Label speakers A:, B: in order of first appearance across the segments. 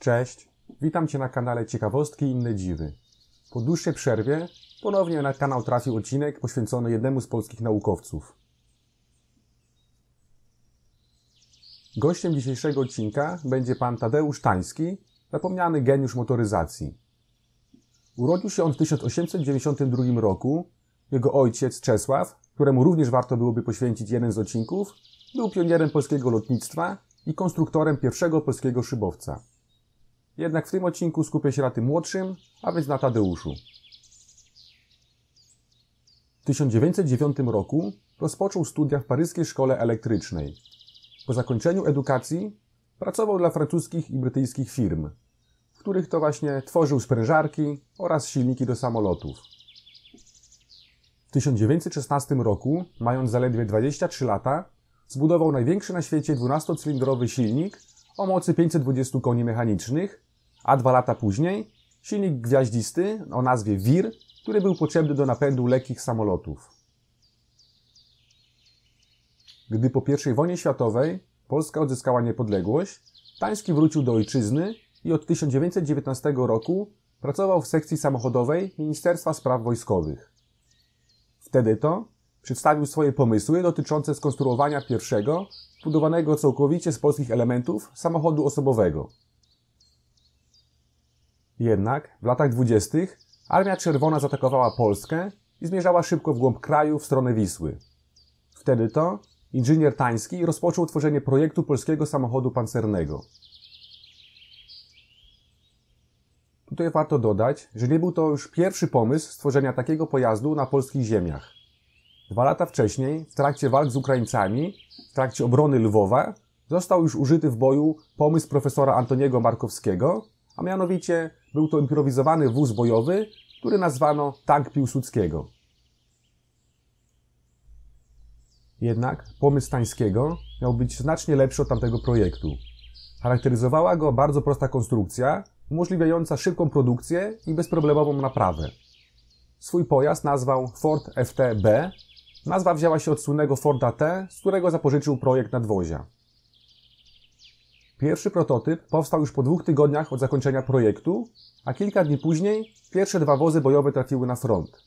A: Cześć, witam Cię na kanale Ciekawostki i inne dziwy. Po dłuższej przerwie ponownie na kanał trafił odcinek poświęcony jednemu z polskich naukowców. Gościem dzisiejszego odcinka będzie pan Tadeusz Tański, zapomniany geniusz motoryzacji. Urodził się on w 1892 roku. Jego ojciec Czesław, któremu również warto byłoby poświęcić jeden z odcinków, był pionierem polskiego lotnictwa i konstruktorem pierwszego polskiego szybowca. Jednak w tym odcinku skupię się na tym młodszym, a więc na Tadeuszu. W 1909 roku rozpoczął studia w paryskiej szkole elektrycznej. Po zakończeniu edukacji pracował dla francuskich i brytyjskich firm, w których to właśnie tworzył sprężarki oraz silniki do samolotów. W 1916 roku, mając zaledwie 23 lata, zbudował największy na świecie 12-cylindrowy silnik o mocy 520 koni mechanicznych a dwa lata później silnik gwiaździsty o nazwie Wir, który był potrzebny do napędu lekkich samolotów. Gdy po I wojnie światowej Polska odzyskała niepodległość, Tański wrócił do ojczyzny i od 1919 roku pracował w sekcji samochodowej Ministerstwa Spraw Wojskowych. Wtedy to przedstawił swoje pomysły dotyczące skonstruowania pierwszego, budowanego całkowicie z polskich elementów samochodu osobowego. Jednak w latach dwudziestych Armia Czerwona zaatakowała Polskę i zmierzała szybko w głąb kraju w stronę Wisły. Wtedy to inżynier Tański rozpoczął tworzenie projektu polskiego samochodu pancernego. Tutaj warto dodać, że nie był to już pierwszy pomysł stworzenia takiego pojazdu na polskich ziemiach. Dwa lata wcześniej, w trakcie walk z Ukraińcami, w trakcie obrony Lwowa, został już użyty w boju pomysł profesora Antoniego Markowskiego, a mianowicie był to improwizowany wóz bojowy, który nazwano tank Piłsudskiego. Jednak pomysł Tańskiego miał być znacznie lepszy od tamtego projektu. Charakteryzowała go bardzo prosta konstrukcja, umożliwiająca szybką produkcję i bezproblemową naprawę. Swój pojazd nazwał Ford FT-B. Nazwa wzięła się od słynnego Forda T, z którego zapożyczył projekt nadwozia. Pierwszy prototyp powstał już po dwóch tygodniach od zakończenia projektu, a kilka dni później pierwsze dwa wozy bojowe trafiły na front.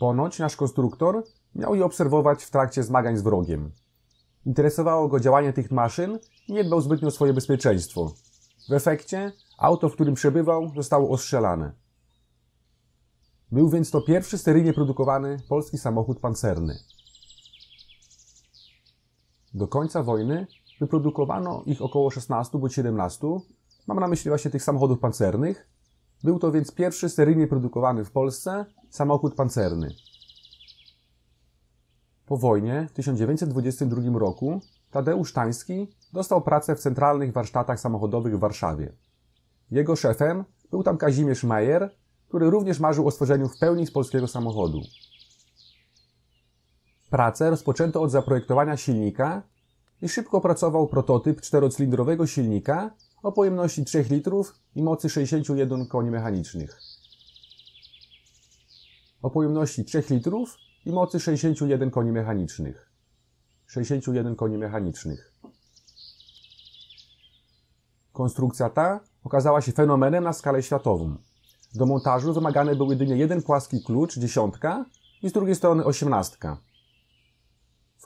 A: Ponoć nasz konstruktor miał je obserwować w trakcie zmagań z wrogiem. Interesowało go działanie tych maszyn i nie dbał zbytnio o swoje bezpieczeństwo. W efekcie auto, w którym przebywał, zostało ostrzelane. Był więc to pierwszy seryjnie produkowany polski samochód pancerny. Do końca wojny wyprodukowano ich około 16 bądź 17. Mam na myśli właśnie tych samochodów pancernych. Był to więc pierwszy seryjnie produkowany w Polsce samochód pancerny. Po wojnie w 1922 roku Tadeusz Tański dostał pracę w centralnych warsztatach samochodowych w Warszawie. Jego szefem był tam Kazimierz Majer, który również marzył o stworzeniu w pełni polskiego samochodu. Prace rozpoczęto od zaprojektowania silnika i szybko pracował prototyp czterocylindrowego silnika o pojemności 3 litrów i mocy 61 koni mechanicznych. O pojemności 3 litrów i mocy 61 koni mechanicznych. 61 koni mechanicznych. Konstrukcja ta okazała się fenomenem na skalę światową. Do montażu wymagane był jedynie jeden płaski klucz, dziesiątka i z drugiej strony osiemnastka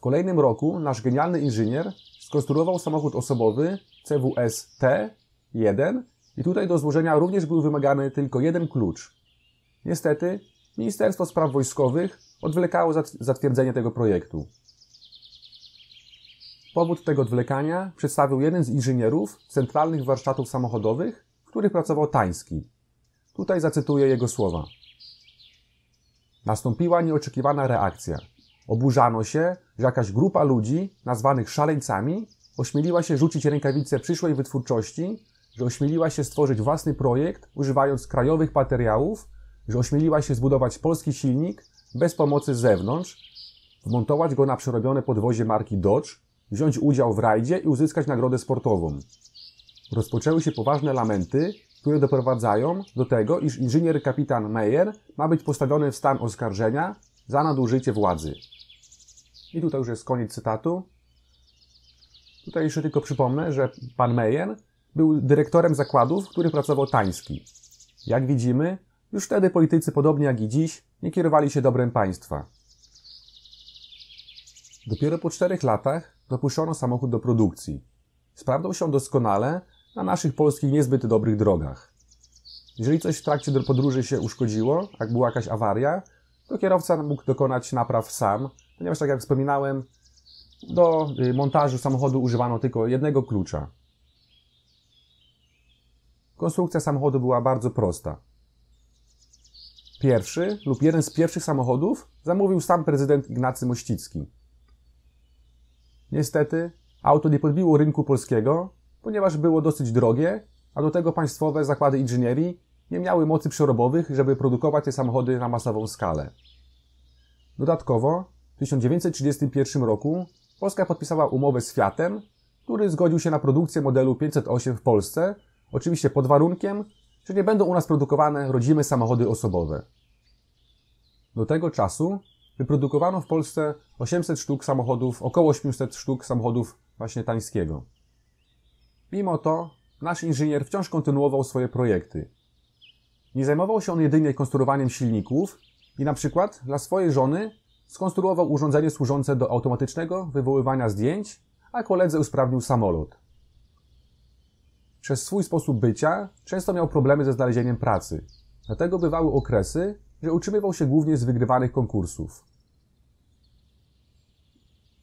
A: kolejnym roku nasz genialny inżynier skonstruował samochód osobowy CWS T1 i tutaj do złożenia również był wymagany tylko jeden klucz. Niestety, Ministerstwo Spraw Wojskowych odwlekało zatwierdzenie tego projektu. Powód tego odwlekania przedstawił jeden z inżynierów centralnych warsztatów samochodowych, w których pracował Tański. Tutaj zacytuję jego słowa. Nastąpiła nieoczekiwana reakcja – Oburzano się, że jakaś grupa ludzi, nazwanych szaleńcami, ośmieliła się rzucić rękawice przyszłej wytwórczości, że ośmieliła się stworzyć własny projekt, używając krajowych materiałów, że ośmieliła się zbudować polski silnik bez pomocy z zewnątrz, wmontować go na przerobione podwozie marki Dodge, wziąć udział w rajdzie i uzyskać nagrodę sportową. Rozpoczęły się poważne lamenty, które doprowadzają do tego, iż inżynier kapitan Meyer ma być postawiony w stan oskarżenia za nadużycie władzy. I tutaj już jest koniec cytatu. Tutaj jeszcze tylko przypomnę, że pan Mejen był dyrektorem zakładów, w których pracował Tański. Jak widzimy, już wtedy politycy, podobnie jak i dziś, nie kierowali się dobrem państwa. Dopiero po czterech latach dopuszczono samochód do produkcji. Sprawdzał się doskonale na naszych polskich niezbyt dobrych drogach. Jeżeli coś w trakcie podróży się uszkodziło, jak była jakaś awaria, to kierowca mógł dokonać napraw sam ponieważ tak jak wspominałem, do y, montażu samochodu używano tylko jednego klucza. Konstrukcja samochodu była bardzo prosta. Pierwszy lub jeden z pierwszych samochodów zamówił sam prezydent Ignacy Mościcki. Niestety auto nie podbiło rynku polskiego, ponieważ było dosyć drogie, a do tego państwowe zakłady inżynierii nie miały mocy przerobowych, żeby produkować te samochody na masową skalę. Dodatkowo w 1931 roku Polska podpisała umowę z Fiatem, który zgodził się na produkcję modelu 508 w Polsce, oczywiście pod warunkiem, że nie będą u nas produkowane rodzime samochody osobowe. Do tego czasu wyprodukowano w Polsce 800 sztuk samochodów, około 800 sztuk samochodów właśnie tańskiego. Mimo to nasz inżynier wciąż kontynuował swoje projekty. Nie zajmował się on jedynie konstruowaniem silników i na przykład dla swojej żony Skonstruował urządzenie służące do automatycznego wywoływania zdjęć, a koledze usprawnił samolot. Przez swój sposób bycia często miał problemy ze znalezieniem pracy. Dlatego bywały okresy, że utrzymywał się głównie z wygrywanych konkursów.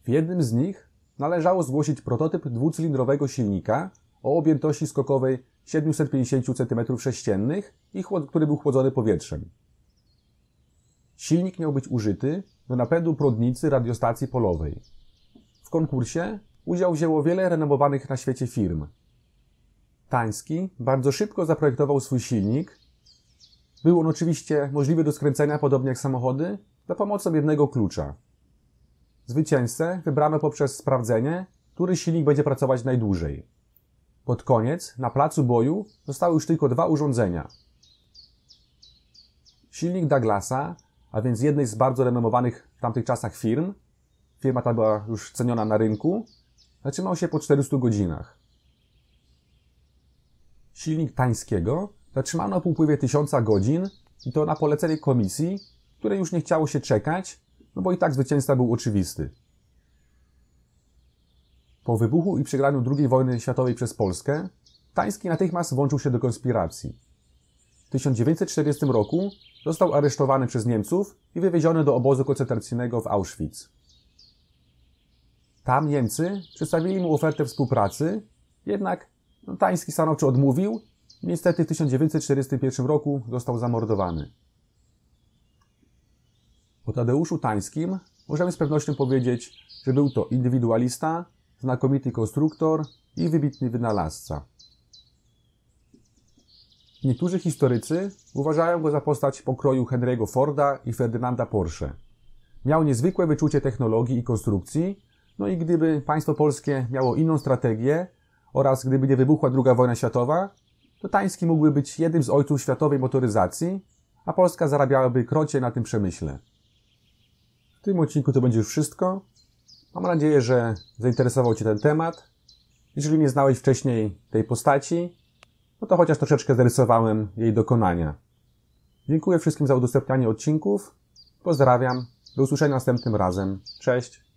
A: W jednym z nich należało zgłosić prototyp dwucylindrowego silnika o objętości skokowej 750 cm3 i który był chłodzony powietrzem. Silnik miał być użyty do napędu prądnicy radiostacji polowej. W konkursie udział wzięło wiele renomowanych na świecie firm. Tański bardzo szybko zaprojektował swój silnik. Był on oczywiście możliwy do skręcenia, podobnie jak samochody, za pomocą jednego klucza. Zwycięzcę wybrano poprzez sprawdzenie, który silnik będzie pracować najdłużej. Pod koniec, na placu boju, zostały już tylko dwa urządzenia. Silnik Douglasa a więc jednej z bardzo renomowanych w tamtych czasach firm. Firma ta była już ceniona na rynku. Zatrzymał się po 400 godzinach. Silnik Tańskiego zatrzymano po upływie 1000 godzin i to na polecenie komisji, której już nie chciało się czekać, no bo i tak zwycięzca był oczywisty. Po wybuchu i przegraniu II wojny światowej przez Polskę, Tański natychmiast włączył się do konspiracji. 1940 roku został aresztowany przez Niemców i wywieziony do obozu koncentracyjnego w Auschwitz. Tam Niemcy przedstawili mu ofertę współpracy, jednak Tański stanowczo odmówił i niestety w 1941 roku został zamordowany. O Tadeuszu Tańskim możemy z pewnością powiedzieć, że był to indywidualista, znakomity konstruktor i wybitny wynalazca. Niektórzy historycy uważają go za postać pokroju Henry'ego Forda i Ferdynanda Porsche. Miał niezwykłe wyczucie technologii i konstrukcji, no i gdyby państwo polskie miało inną strategię oraz gdyby nie wybuchła II wojna światowa, to Tański mógłby być jednym z ojców światowej motoryzacji, a Polska zarabiałaby krocie na tym przemyśle. W tym odcinku to będzie już wszystko. Mam nadzieję, że zainteresował Cię ten temat. Jeżeli nie znałeś wcześniej tej postaci, no to chociaż troszeczkę zarysowałem jej dokonania. Dziękuję wszystkim za udostępnianie odcinków. Pozdrawiam. Do usłyszenia następnym razem. Cześć.